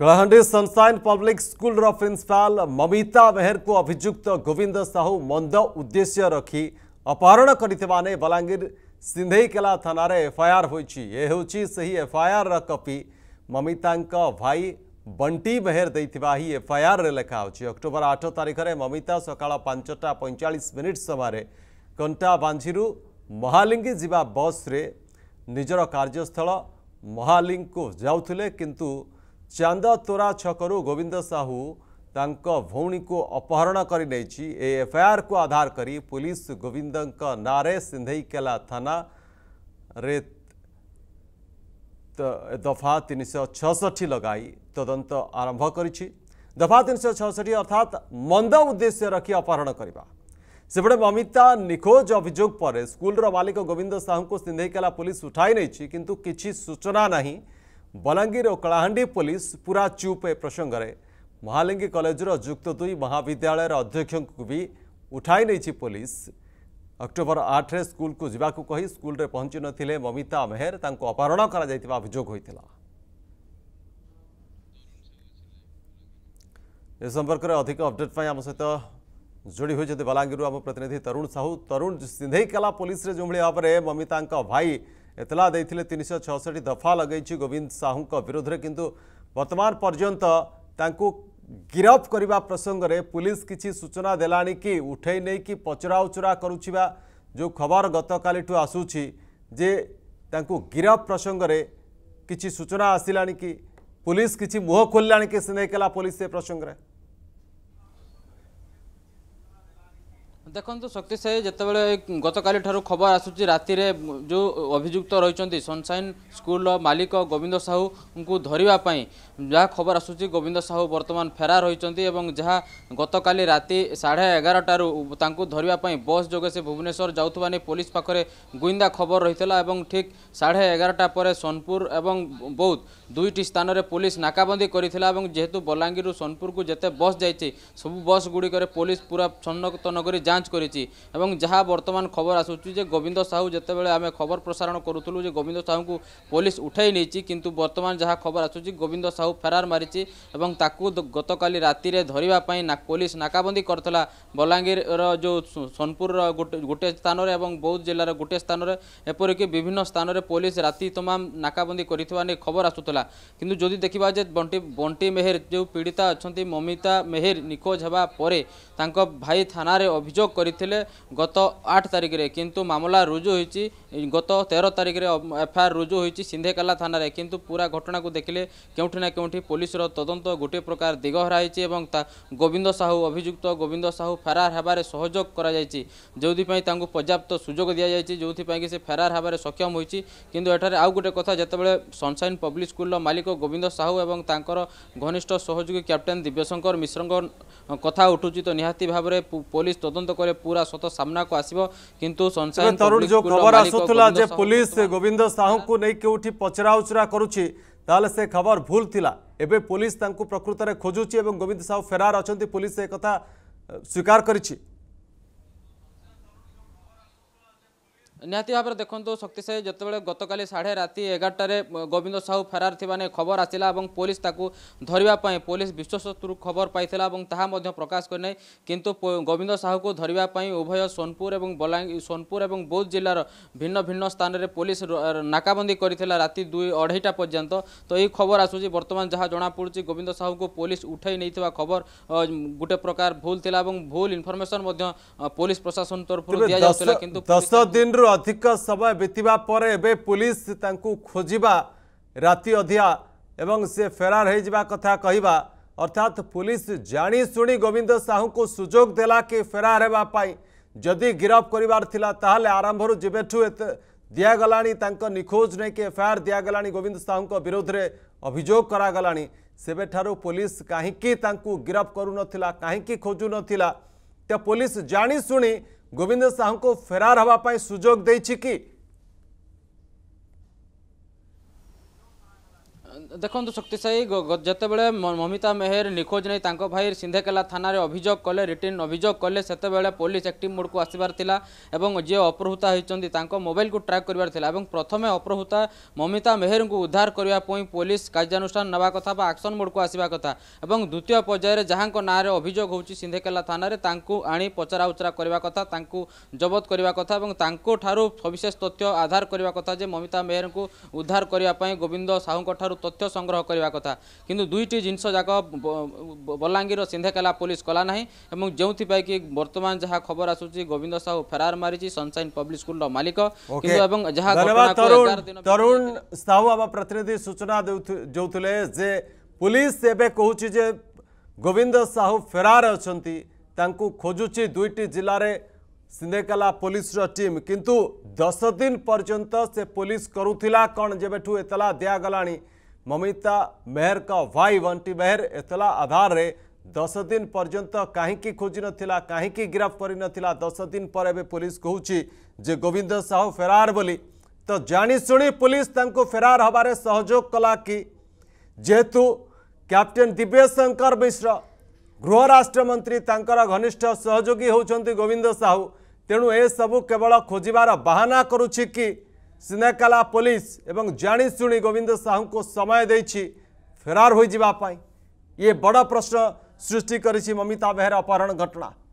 कलाहां sunshine public school रो ममिता मेहर को अभियुक्त गोविंद साहू मंद उद्देश्य रखी अपहरण करें बलांगीर सिंधेकेला थाना एफआईआर होगी एफआईआर रपी ममिता भाई बंटी मेहर दे एफआईआर में लिखा अक्टोबर आठ तारीख में ममिता सका पांचटा पैंचाश मिनिट समय कंटा बांझी महालिंगी जावा बस निजर कार्यस्थल महालिंग को जाऊ ଚାନ୍ଦତୋରା ଛକରୁ ଗୋବିନ୍ଦ ସାହୁ ତାଙ୍କ ଭଉଣୀକୁ ଅପହରଣ କରିନେଇଛି ଏ ଏଫ୍ଆଇଆର୍କୁ ଆଧାର କରି ପୁଲିସ୍ ଗୋବିନ୍ଦଙ୍କ ନାଁରେ ସିନ୍ଧେଇକେଲା ଥାନାରେ ଦଫା ତିନିଶହ ଛଅଷଠି ଲଗାଇ ତଦନ୍ତ ଆରମ୍ଭ କରିଛି ଦଫା ତିନିଶହ ଛଅଷଠି ଅର୍ଥାତ୍ ମନ୍ଦ ଉଦ୍ଦେଶ୍ୟ ରଖି ଅପହରଣ କରିବା ସେପଟେ ମମିତା ନିଖୋଜ ଅଭିଯୋଗ ପରେ ସ୍କୁଲର ମାଲିକ ଗୋବିନ୍ଦ ସାହୁଙ୍କୁ ସିନ୍ଧେଇକେଲା ପୁଲିସ୍ ଉଠାଇ ନେଇଛି କିନ୍ତୁ କିଛି ସୂଚନା ନାହିଁ बलांगीर और कलाहां पुलिस पूरा चुप ए प्रसंगे महालिंगी कलेजर जुक्त दुई महाविद्यालय अध्यक्ष को भी उठाई नहीं पुलिस अक्टोबर आठ स्कूल को जवाक कही स्कूल पहुंच नमिता मेहर ताक अपहरण कर संपर्क में अधिक अपडेट आम सहित जोड़ी होती बलांगीरू आम प्रतिनिधि तरुण साहू तरुण सिंधे कला पुलिस रे जो भाव में ममिता भाई ଏତଲା ଦେଇଥିଲେ ତିନିଶହ ଛଅଷଠି ଦଫା ଲଗାଇଛି ଗୋବିନ୍ଦ ସାହୁଙ୍କ ବିରୋଧରେ କିନ୍ତୁ ବର୍ତ୍ତମାନ ପର୍ଯ୍ୟନ୍ତ ତାଙ୍କୁ ଗିରଫ କରିବା ପ୍ରସଙ୍ଗରେ ପୁଲିସ କିଛି ସୂଚନା ଦେଲାଣି କି ଉଠେଇ ନେଇକି ପଚରାଉଚରା କରୁଥିବା ଯେଉଁ ଖବର ଗତକାଲିଠୁ ଆସୁଛି ଯେ ତାଙ୍କୁ ଗିରଫ ପ୍ରସଙ୍ଗରେ କିଛି ସୂଚନା ଆସିଲାଣି କି ପୁଲିସ କିଛି ମୁହଁ ଖୋଲିଲାଣି କି ସେ ନେଇକଲା ପୁଲିସ ସେ ପ୍ରସଙ୍ଗରେ দেখন্তু শক্তি সাହି ଯେତେବେଳେ ଗତକାଲି ଠାରୁ ଖବର ଆସୁଛି ରାତିରେ ଯେଉଁ ଅଭିଯୁକ୍ତ ରହିଛନ୍ତି ସନସାଇନ୍ ସ୍କୁଲର ମାଲିକ ଗୋବିନ୍ଦ ସାହୁଙ୍କୁ ଧରିବା ପାଇଁ ଯାହା ଖବର ଆସୁଛି ଗୋବିନ୍ଦ ସାହୁ ବର୍ତ୍ତମାନ ଫେରାର ହୋଇଛନ୍ତି ଏବଂ ଯାହା ଗତକାଲି ରାତି ସାଢ଼େ ଏଗାରଟାରୁ ତାଙ୍କୁ ଧରିବା ପାଇଁ ବସ୍ ଯୋଗେ ସେ ଭୁବନେଶ୍ୱର ଯାଉଥିବା ନେଇ ପୋଲିସ ପାଖରେ ଗୁଇନ୍ଦା ଖବର ରହିଥିଲା ଏବଂ ଠିକ୍ ସାଢ଼େ ଏଗାରଟା ପରେ ସୋନପୁର ଏବଂ ବୌଦ୍ଧ ଦୁଇଟି ସ୍ଥାନରେ ପୋଲିସ ନାକାବନ୍ଦୀ କରିଥିଲା ଏବଂ ଯେହେତୁ ବଲାଙ୍ଗୀରରୁ ସୋନପୁରକୁ ଯେତେ ବସ୍ ଯାଇଛି ସବୁ ବସ୍ ଗୁଡ଼ିକରେ ପୋଲିସ ପୁରା ଛନ୍ନତନ କରି ଯାଞ୍ଚ ଯାଞ୍ଚ କରିଛି ଏବଂ ଯାହା ବର୍ତ୍ତମାନ ଖବର ଆସୁଛି ଯେ ଗୋବିନ୍ଦ ସାହୁ ଯେତେବେଳେ ଆମେ ଖବର ପ୍ରସାରଣ କରୁଥିଲୁ ଯେ ଗୋବିନ୍ଦ ସାହୁଙ୍କୁ ପୋଲିସ ଉଠାଇ ନେଇଛି କିନ୍ତୁ ବର୍ତ୍ତମାନ ଯାହା ଖବର ଆସୁଛି ଗୋବିନ୍ଦ ସାହୁ ଫେରାର ମାରିଛି ଏବଂ ତାକୁ ଗତକାଲି ରାତିରେ ଧରିବା ପାଇଁ ପୋଲିସ ନାକାବନ୍ଦୀ କରିଥିଲା ବଲାଙ୍ଗୀରର ଯେଉଁ ସୋନପୁରର ଗୋଟିଏ ସ୍ଥାନରେ ଏବଂ ବୌଦ୍ଧ ଜିଲ୍ଲାର ଗୋଟିଏ ସ୍ଥାନରେ ଏପରିକି ବିଭିନ୍ନ ସ୍ଥାନରେ ପୋଲିସ ରାତି ତମାମ ନାକାବନ୍ଦୀ କରିଥିବା ନେଇ ଖବର ଆସୁଥିଲା କିନ୍ତୁ ଯଦି ଦେଖିବା ଯେ ବଣ୍ଟି ବଣ୍ଟି ମେହେର ଯେଉଁ ପୀଡ଼ିତା ଅଛନ୍ତି ମମିତା ମେହେର ନିଖୋଜ ହେବା ପରେ ତାଙ୍କ ଭାଇ ଥାନାରେ ଅଭିଯୋଗ କରିଥିଲେ ଗତ ଆଠ ତାରିଖରେ କିନ୍ତୁ ମାମଲା ରୁଜୁ ହୋଇଛି গত তেরো তারিখে এফআইআর রুজু হয়েছে সিন্ধেকালা থানার কিন্তু পুরা ঘটনাকে দেখলে কেউঠি না কেউঠি পুলিশর তদন্ত গোটিয়ে প্রকার দিগহরা হয়েছে এবং তা গোবিন্দ সাহু অভিযুক্ত গোবিন্দ সাহু ফেরার হবার সহযোগ করা যাই যেপাই তা পর্যাপ্ত সুযোগ দিয়া যাই যেপাই সে ফেরার হবার সক্ষম হয়েছে কিন্তু এঠার আউ গোটে কথা যেতবে সনসাইন পব্লিক স্কুলর মালিক গোবিন্দ সাহু এবং তাঁর ঘনিষ্ঠ সহযোগী ক্যাপ্টেন দিব্যশঙ্কর মিশ্রঙ্ক কথা উঠুছি তো নিহতি ভাবে পুলিশ তদন্ত করে পুরা সত সামনাকু আসব কিন্তু সনসাইন খবর আসুন ଲାଗୁଥିଲା ଯେ ପୋଲିସ ଗୋବିନ୍ଦ ସାହୁଙ୍କୁ ନେଇକି କେଉଁଠି ପଚରା ଉଚରା କରୁଛି ତାହେଲେ ସେ ଖବର ଭୁଲ ଥିଲା ଏବେ ପୋଲିସ ତାଙ୍କୁ ପ୍ରକୃତରେ ଖୋଜୁଛି ଏବଂ ଗୋବିନ୍ଦ ସାହୁ ଫେରାର ଅଛନ୍ତି ପୋଲିସ ଏ କଥା ସ୍ୱୀକାର କରିଛି ନିହାତି ଭାବରେ ଦେଖନ୍ତୁ ଶକ୍ତିଶାଳୀ ଯେତେବେଳେ ଗତକାଲି ସାଢ଼େ ରାତି ଏଗାରଟାରେ ଗୋବିନ୍ଦ ସାହୁ ଫେରାର ଥିବା ନେଇ ଖବର ଆସିଲା ଏବଂ ପୋଲିସ ତାକୁ ଧରିବା ପାଇଁ ପୋଲିସ ବିଶ୍ୱଶତ୍ରୁ ଖବର ପାଇଥିଲା ଏବଂ ତାହା ମଧ୍ୟ ପ୍ରକାଶ କରିନାହିଁ କିନ୍ତୁ ଗୋବିନ୍ଦ ସାହୁକୁ ଧରିବା ପାଇଁ ଉଭୟ ସୋନପୁର ଏବଂ ବଲାଙ୍ଗୀର ସୋନପୁର ଏବଂ ବୌଦ୍ଧ ଜିଲ୍ଲାର ଭିନ୍ନ ଭିନ୍ନ ସ୍ଥାନରେ ପୋଲିସ ନାକାବନ୍ଦୀ କରିଥିଲା ରାତି ଦୁଇ ଅଢ଼େଇଟା ପର୍ଯ୍ୟନ୍ତ ତ ଏହି ଖବର ଆସୁଛି ବର୍ତ୍ତମାନ ଯାହା ଜଣାପଡ଼ୁଛି ଗୋବିନ୍ଦ ସାହୁକୁ ପୋଲିସ ଉଠାଇ ନେଇଥିବା ଖବର ଗୋଟେ ପ୍ରକାର ଭୁଲ ଥିଲା ଏବଂ ଭୁଲ ଇନଫର୍ମେସନ୍ ମଧ୍ୟ ପୋଲିସ ପ୍ରଶାସନ ତରଫରୁ ଦିଆଯାଉଥିଲା କିନ୍ତୁ ଦଶ ଦିନରୁ अधिक समय बीतवा पर पुलिस खोजा राति अधिया एवं से फेरार होता कथा कह अर्थात पुलिस जाशु गोविंद साहू को सुजोग देला कि फेरार होगापी जदि गिरफ्त कर आरंभ जेबेठूँ दिगला निखोज नहीं कि एफआईआर दिगला गोविंद साहू को विरोध में अभोग कर पुलिस कहीं गिरफ्त करूँ कहीं खोजुन तो पुलिस जाशु गोविंद साहू को फेरार हाँपाई सुजोग दे कि ଦେଖନ୍ତୁ ଶକ୍ତିସାହି ଯେତେବେଳେ ମମିତା ମେହେର ନିଖୋଜ ନେଇ ତାଙ୍କ ଭାଇ ସିନ୍ଧେକେଲା ଥାନାରେ ଅଭିଯୋଗ କଲେ ରିଟର୍ଣ୍ଣ ଅଭିଯୋଗ କଲେ ସେତେବେଳେ ପୋଲିସ ଆକ୍ଟିଭ୍ ମୋଡ଼କୁ ଆସିବାର ଥିଲା ଏବଂ ଯିଏ ଅପହୃତା ହୋଇଛନ୍ତି ତାଙ୍କ ମୋବାଇଲକୁ ଟ୍ରାକ୍ କରିବାର ଥିଲା ଏବଂ ପ୍ରଥମେ ଅପହୃତା ମମିତା ମେହେରଙ୍କୁ ଉଦ୍ଧାର କରିବା ପାଇଁ ପୋଲିସ କାର୍ଯ୍ୟାନୁଷ୍ଠାନ ନେବା କଥା ବା ଆକ୍ସନ୍ ମୋଡ଼କୁ ଆସିବା କଥା ଏବଂ ଦ୍ୱିତୀୟ ପର୍ଯ୍ୟାୟରେ ଯାହାଙ୍କ ନାଁରେ ଅଭିଯୋଗ ହେଉଛି ସିନ୍ଧେକେଲା ଥାନାରେ ତାଙ୍କୁ ଆଣି ପଚରାଉଚରା କରିବା କଥା ତାଙ୍କୁ ଜବତ କରିବା କଥା ଏବଂ ତାଙ୍କଠାରୁ ସବିଶେଷ ତଥ୍ୟ ଆଧାର କରିବା କଥା ଯେ ମମିତା ମେହେରଙ୍କୁ ଉଦ୍ଧାର କରିବା ପାଇଁ ଗୋବିନ୍ଦ ସାହୁଙ୍କଠାରୁ तथ्य संग्रह करवा कथा कि दुईट जिनस जाक बलांगीर सिंधेकेला पुलिस कला ना जो कि बर्तमान जहाँ खबर आस गोविंद साहू फेरार मारी सनसाइन पब्लिक स्कूल मालिक तरुण साहू प्रतिनिधि सूचना जो पुलिस एवं कहे गोविंद साहू फेरार अच्छा खोजुची दुईट जिले सिंधेकेला पुलिस टीम किंतु दस दिन पर्यंत से पुलिस करूला कौन जेबू एतला दिगला ममिता मेहर का भाई बंटी मेहर एतला आधार रे दस दिन पर्यंत कहीं खोजी नाला कहीं गिरफ्त करना दस दिन पर एवं पुलिस कहूँ जे गोविंद साहू फेरार बोली तो जाशु पुलिस तुम फेरार हबार सहयोग कला कि जेहेतु कैप्टेन दिव्य शंकर मिश्र गृह राष्ट्रमंत्री घनिष्ठ सहयोगी होती गोविंद साहू तेणु ए सबू केवल खोजार बाहाना करुच्ची कि সিনাকালা পুলিশ এবং জাশুণি গোবিন্দ সাহুকে সময় দিয়েছি ফেরার হয়ে যাওয়া ইয়ে বড় প্রশ্ন সৃষ্টি করেছে মমিতা বেহরা অপহরণ ঘটনা